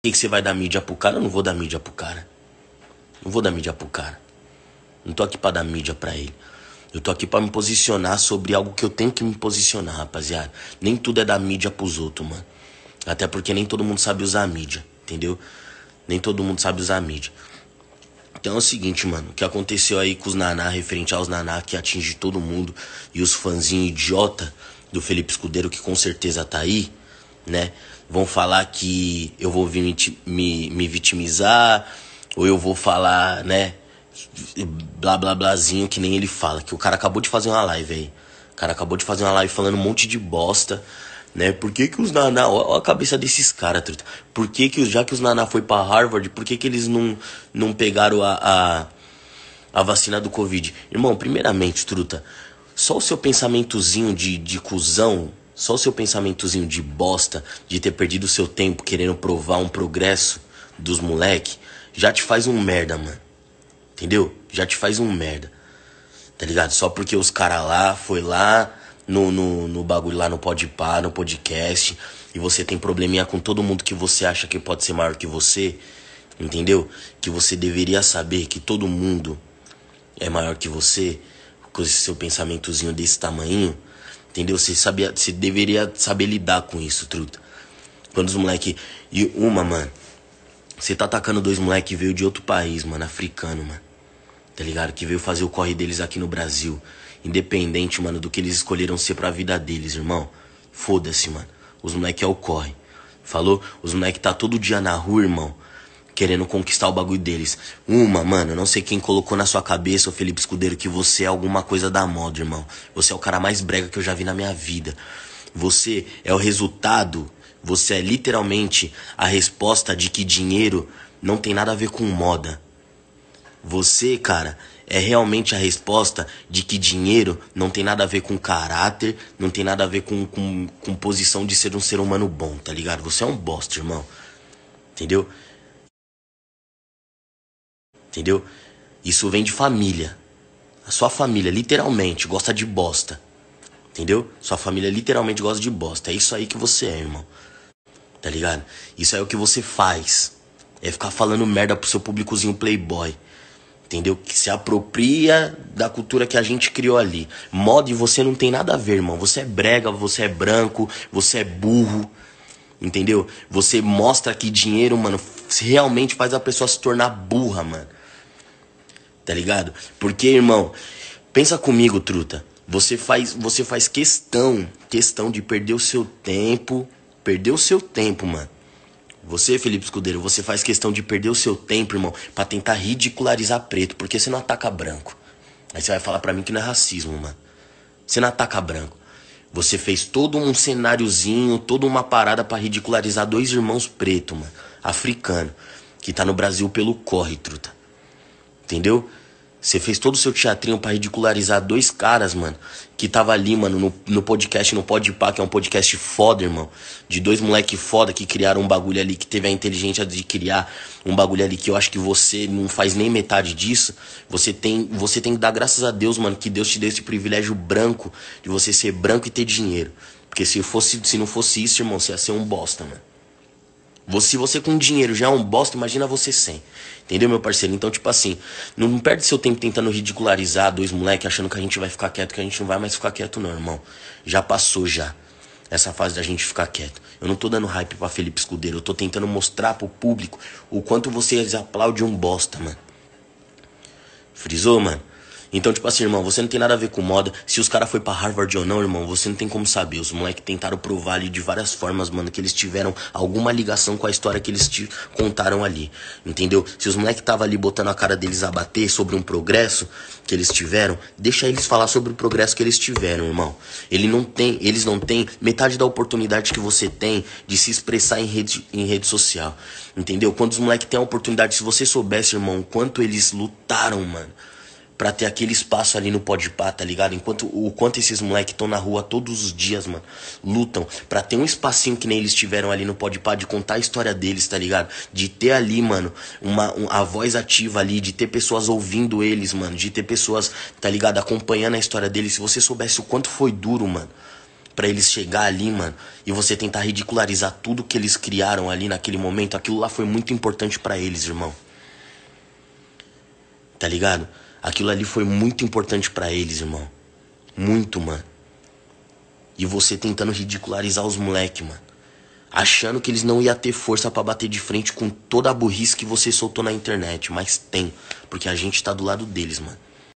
que, que você vai dar mídia pro cara? Eu não vou dar mídia pro cara. Não vou dar mídia pro cara. Não tô aqui pra dar mídia pra ele. Eu tô aqui pra me posicionar sobre algo que eu tenho que me posicionar, rapaziada. Nem tudo é dar mídia pros outros, mano. Até porque nem todo mundo sabe usar a mídia, entendeu? Nem todo mundo sabe usar a mídia. Então é o seguinte, mano, o que aconteceu aí com os naná, referente aos naná que atinge todo mundo e os fãzinhos idiota do Felipe Escudeiro, que com certeza tá aí, né? vão falar que eu vou vir me, me vitimizar, ou eu vou falar, né? Blá blá blazinho, que nem ele fala. Que o cara acabou de fazer uma live aí. O cara acabou de fazer uma live falando um monte de bosta, né? Por que, que os Naná. Olha a cabeça desses caras, truta. Por que, que já que os Naná foi para Harvard, por que, que eles não, não pegaram a, a, a vacina do Covid? Irmão, primeiramente, truta, só o seu pensamentozinho de, de cuzão só o seu pensamentozinho de bosta de ter perdido seu tempo querendo provar um progresso dos moleque já te faz um merda, mano. Entendeu? Já te faz um merda. Tá ligado? Só porque os caras lá foi lá no, no, no bagulho lá no podpar, no podcast, e você tem probleminha com todo mundo que você acha que pode ser maior que você, entendeu? Que você deveria saber que todo mundo é maior que você, com esse seu pensamentozinho desse tamanho Entendeu? Você sabia, você deveria saber lidar com isso, truta. Quando os moleque e uma, mano, você tá atacando dois moleque que veio de outro país, mano, africano, mano. Tá ligado? Que veio fazer o corre deles aqui no Brasil, independente, mano, do que eles escolheram ser para a vida deles, irmão. Foda-se, mano. Os moleque é o corre. Falou? Os moleque tá todo dia na rua, irmão querendo conquistar o bagulho deles. Uma, mano, não sei quem colocou na sua cabeça, o Felipe Escudeiro, que você é alguma coisa da moda, irmão. Você é o cara mais brega que eu já vi na minha vida. Você é o resultado, você é literalmente a resposta de que dinheiro não tem nada a ver com moda. Você, cara, é realmente a resposta de que dinheiro não tem nada a ver com caráter, não tem nada a ver com, com, com posição de ser um ser humano bom, tá ligado? Você é um bosta, irmão. Entendeu? entendeu? Isso vem de família. A sua família literalmente gosta de bosta. Entendeu? Sua família literalmente gosta de bosta. É isso aí que você é, irmão. Tá ligado? Isso aí é o que você faz. É ficar falando merda pro seu públicozinho playboy. Entendeu? Que se apropria da cultura que a gente criou ali. Moda e você não tem nada a ver, irmão. Você é brega, você é branco, você é burro. Entendeu? Você mostra que dinheiro, mano, realmente faz a pessoa se tornar burra, mano tá ligado? Porque, irmão, pensa comigo, truta. Você faz, você faz questão, questão de perder o seu tempo, perder o seu tempo, mano. Você, Felipe Escudeiro, você faz questão de perder o seu tempo, irmão, para tentar ridicularizar preto, porque você não ataca branco. Aí você vai falar para mim que não é racismo, mano. Você não ataca branco. Você fez todo um cenáriozinho, toda uma parada para ridicularizar dois irmãos preto, mano, africano, que tá no Brasil pelo corre, truta entendeu? Você fez todo o seu teatrinho para ridicularizar dois caras, mano, que tava ali, mano, no, no podcast, no Podpah, que é um podcast foda, irmão, de dois moleque foda que criaram um bagulho ali, que teve a inteligência de criar um bagulho ali que eu acho que você não faz nem metade disso. Você tem, você tem que dar graças a Deus, mano, que Deus te deu esse privilégio branco de você ser branco e ter dinheiro. Porque se fosse, se não fosse isso, irmão, você ia ser um bosta, mano. Você, você com dinheiro já é um bosta, imagina você sem. Entendeu, meu parceiro? Então, tipo assim, não perde seu tempo tentando ridicularizar dois moleque achando que a gente vai ficar quieto, que a gente não vai mais ficar quieto, não, irmão. Já passou já essa fase da gente ficar quieto. Eu não tô dando hype pra Felipe Escudeiro, eu tô tentando mostrar pro público o quanto vocês aplaudem um bosta, mano. Frisou, mano? Então, tipo assim, irmão, você não tem nada a ver com moda. Se os caras foi para Harvard ou não, irmão, você não tem como saber. Os moleques tentaram provar ali de várias formas, mano, que eles tiveram alguma ligação com a história que eles te contaram ali. Entendeu? Se os moleques estavam ali botando a cara deles a bater sobre um progresso que eles tiveram, deixa eles falar sobre o progresso que eles tiveram, irmão. Ele não tem, eles não têm metade da oportunidade que você tem de se expressar em rede, em rede social. Entendeu? Quando os moleques têm a oportunidade, se você soubesse, irmão, quanto eles lutaram, mano para ter aquele espaço ali no pó de pá, tá ligado? Enquanto o quanto esses moleques estão na rua todos os dias, mano, lutam para ter um espacinho que nem eles tiveram ali no pó de pá de contar a história deles, tá ligado? De ter ali, mano, uma um, a voz ativa ali, de ter pessoas ouvindo eles, mano, de ter pessoas, tá ligado, acompanhando a história deles. Se você soubesse o quanto foi duro, mano, para eles chegar ali, mano, e você tentar ridicularizar tudo que eles criaram ali naquele momento, aquilo lá foi muito importante para eles, irmão. Tá ligado? Aquilo ali foi muito importante para eles, irmão. Muito, mano. E você tentando ridicularizar os moleques, mano. Achando que eles não ia ter força para bater de frente com toda a burrice que você soltou na internet, mas tem, porque a gente tá do lado deles, mano.